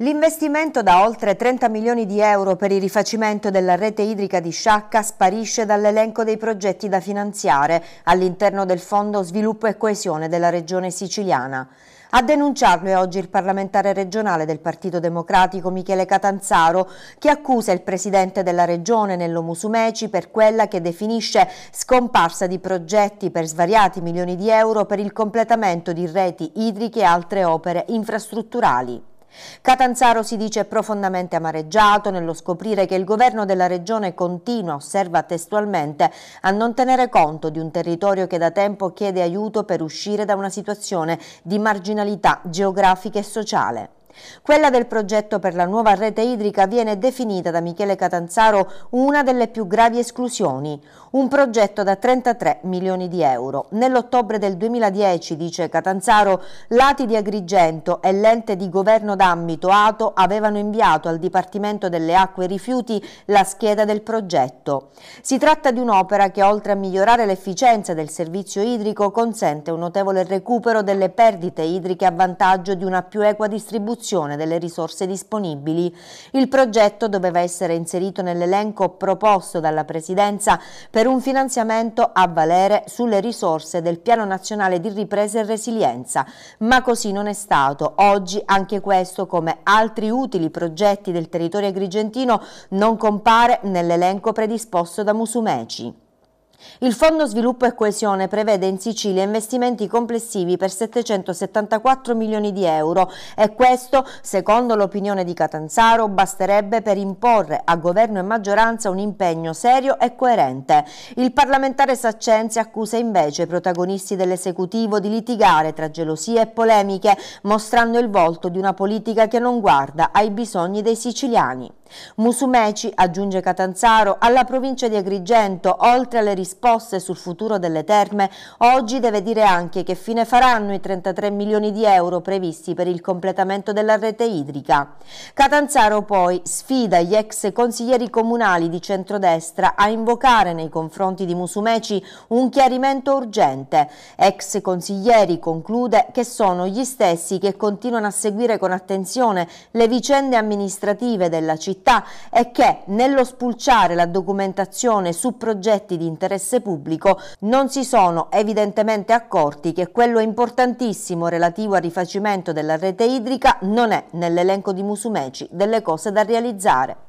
L'investimento da oltre 30 milioni di euro per il rifacimento della rete idrica di Sciacca sparisce dall'elenco dei progetti da finanziare all'interno del Fondo Sviluppo e Coesione della Regione Siciliana. A denunciarlo è oggi il parlamentare regionale del Partito Democratico Michele Catanzaro che accusa il presidente della regione Nello Musumeci per quella che definisce scomparsa di progetti per svariati milioni di euro per il completamento di reti idriche e altre opere infrastrutturali. Catanzaro si dice profondamente amareggiato nello scoprire che il governo della regione continua, osserva testualmente, a non tenere conto di un territorio che da tempo chiede aiuto per uscire da una situazione di marginalità geografica e sociale. Quella del progetto per la nuova rete idrica viene definita da Michele Catanzaro una delle più gravi esclusioni, un progetto da 33 milioni di euro. Nell'ottobre del 2010, dice Catanzaro, l'Ati di Agrigento e l'ente di governo d'ambito ATO avevano inviato al Dipartimento delle Acque e Rifiuti la scheda del progetto. Si tratta di un'opera che oltre a migliorare l'efficienza del servizio idrico consente un notevole recupero delle perdite idriche a vantaggio di una più equa distribuzione funzione delle risorse disponibili. Il progetto doveva essere inserito nell'elenco proposto dalla Presidenza per un finanziamento a valere sulle risorse del Piano Nazionale di Ripresa e Resilienza, ma così non è stato. Oggi anche questo, come altri utili progetti del territorio agrigentino, non compare nell'elenco predisposto da Musumeci. Il Fondo Sviluppo e Coesione prevede in Sicilia investimenti complessivi per 774 milioni di euro e questo, secondo l'opinione di Catanzaro, basterebbe per imporre a governo e maggioranza un impegno serio e coerente. Il parlamentare Saccenzi accusa invece i protagonisti dell'esecutivo di litigare tra gelosie e polemiche, mostrando il volto di una politica che non guarda ai bisogni dei siciliani. Musumeci, aggiunge Catanzaro, alla provincia di Agrigento, oltre alle risposte sul futuro delle terme, oggi deve dire anche che fine faranno i 33 milioni di euro previsti per il completamento della rete idrica. Catanzaro poi sfida gli ex consiglieri comunali di centrodestra a invocare nei confronti di Musumeci un chiarimento urgente. Ex consiglieri conclude che sono gli stessi che continuano a seguire con attenzione le vicende amministrative della città città è che nello spulciare la documentazione su progetti di interesse pubblico non si sono evidentemente accorti che quello importantissimo relativo al rifacimento della rete idrica non è nell'elenco di Musumeci delle cose da realizzare.